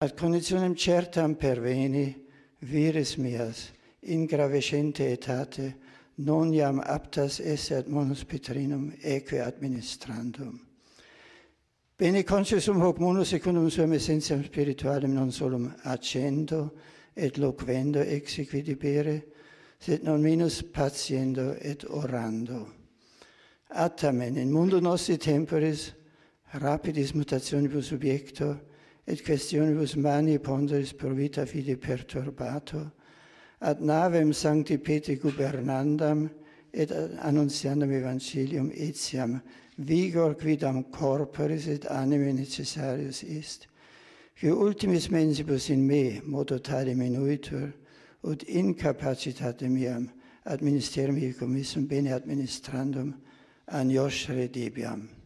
ad conditionem certam perveni viris mias in gravescente etate non iam aptas esse ad monus petrinum eque administrandum. Bene consciusum hoc monus secundum suam essentiam spiritualem non solum accendo et loquendo exequidi bere, sed non minus patiendo et orando. Atamen, in mundo nostri temporis, rapidis mutationibus subiecto, et questionibus mani ponderis pro vita fide perturbato, ad navem sancti peti gubernandam, et annunciandam evangelium etiam, vigor quidam corporis et anime necessarius est, qui ultimis mensibus in me, modo tale minuitur, ut incapacitate miam, ad ministerium hicum bene administrandum, an Josh redibiam.